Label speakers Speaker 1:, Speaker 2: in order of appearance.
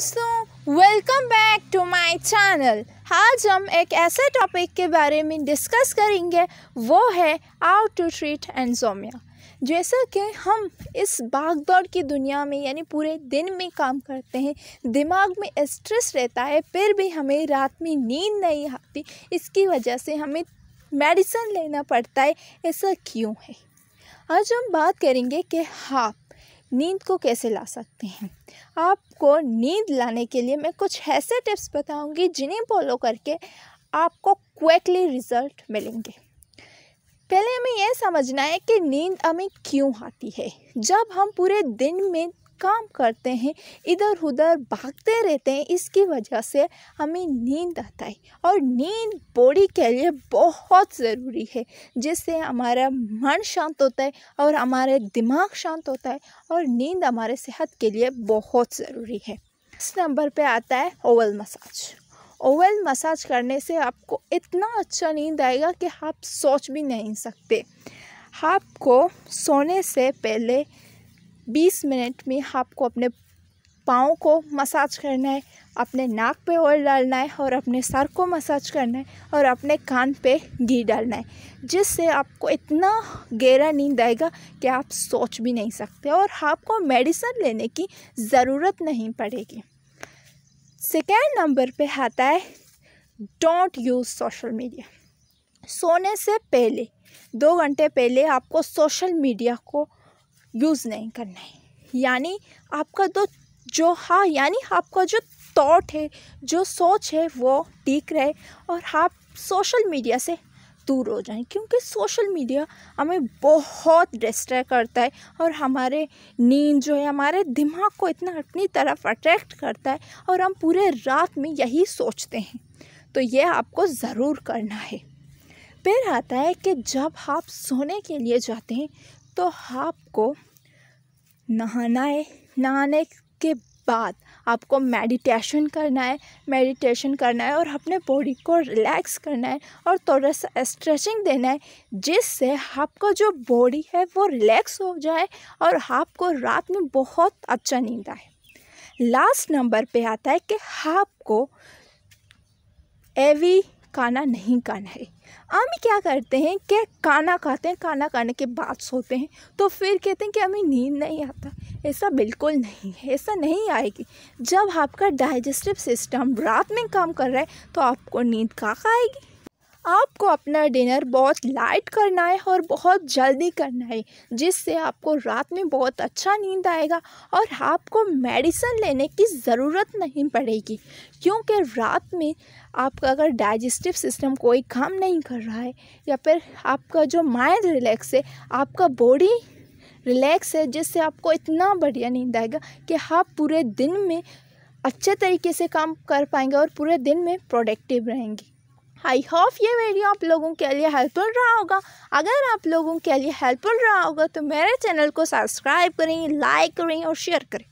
Speaker 1: दोस्तों welcome back to my channel आज हम एक ऐसे टॉपिक के बारे में डिस्कस करेंगे वो है हाउ टू ट्रीट एनजोमिया जैसा कि हम इस भाग दौड़ की दुनिया में यानी पूरे दिन में काम करते हैं दिमाग में स्ट्रेस रहता है फिर भी हमें रात में नींद नहीं आती इसकी वजह से हमें मेडिसिन लेना पड़ता है ऐसा क्यों है आज हम बात करेंगे कि हाँ नींद को कैसे ला सकते हैं आपको नींद लाने के लिए मैं कुछ ऐसे टिप्स बताऊंगी जिन्हें फॉलो करके आपको क्विकली रिजल्ट मिलेंगे पहले हमें यह समझना है कि नींद हमें क्यों आती है जब हम पूरे दिन में काम करते हैं इधर उधर भागते रहते हैं इसकी वजह से हमें नींद आता है और नींद बॉडी के लिए बहुत ज़रूरी है जिससे हमारा मन शांत होता है और हमारे दिमाग शांत होता है और नींद हमारे सेहत के लिए बहुत ज़रूरी है इस नंबर पे आता है ओवल मसाज ओवल मसाज करने से आपको इतना अच्छा नींद आएगा कि आप सोच भी नहीं सकते आपको सोने से पहले बीस मिनट में आपको अपने पाँव को मसाज करना है अपने नाक पे ऑयल डालना है और अपने सर को मसाज करना है और अपने कान पे घी डालना है जिससे आपको इतना गहरा नींद आएगा कि आप सोच भी नहीं सकते और आपको मेडिसिन लेने की ज़रूरत नहीं पड़ेगी सेकेंड नंबर पे आता है डोंट यूज़ सोशल मीडिया सोने से पहले दो घंटे पहले आपको सोशल मीडिया को यूज़ नहीं करना है यानी आपका दो जो हाँ यानी आपका जो थॉट है जो सोच है वो ठीक रहे और आप सोशल मीडिया से दूर हो जाएं क्योंकि सोशल मीडिया हमें बहुत डिस्ट्रैक करता है और हमारे नींद जो है हमारे दिमाग को इतना अपनी तरफ अट्रैक्ट करता है और हम पूरे रात में यही सोचते हैं तो यह आपको ज़रूर करना है फिर आता है कि जब आप सोने के लिए जाते हैं तो आपको नहाना है नहाने के बाद आपको मेडिटेशन करना है मेडिटेशन करना है और अपने बॉडी को रिलैक्स करना है और थोड़ा सा स्ट्रेचिंग देना है जिससे आपका जो बॉडी है वो रिलैक्स हो जाए और आपको रात में बहुत अच्छा नींद आए लास्ट नंबर पे आता है कि आपको एवी काना नहीं काना है आमी क्या करते हैं क्या काना खाते हैं काना खाने के बाद सोते हैं तो फिर कहते हैं कि हमें नींद नहीं आता ऐसा बिल्कुल नहीं है ऐसा नहीं आएगी जब आपका डाइजेस्टिव सिस्टम रात में काम कर रहा है तो आपको नींद कहाँ आएगी आपको अपना डिनर बहुत लाइट करना है और बहुत जल्दी करना है जिससे आपको रात में बहुत अच्छा नींद आएगा और आपको मेडिसिन लेने की ज़रूरत नहीं पड़ेगी क्योंकि रात में आपका अगर डाइजेस्टिव सिस्टम कोई काम नहीं कर रहा है या फिर आपका जो माइंड रिलैक्स है आपका बॉडी रिलैक्स है जिससे आपको इतना बढ़िया नींद आएगा कि आप हाँ पूरे दिन में अच्छे तरीके से काम कर पाएंगे और पूरे दिन में प्रोडक्टिव रहेंगे आई होप ये वीडियो आप लोगों के लिए हेल्पफुल रहा होगा अगर आप लोगों के लिए हेल्पफुल रहा होगा तो मेरे चैनल को सब्सक्राइब करें लाइक करें और शेयर करें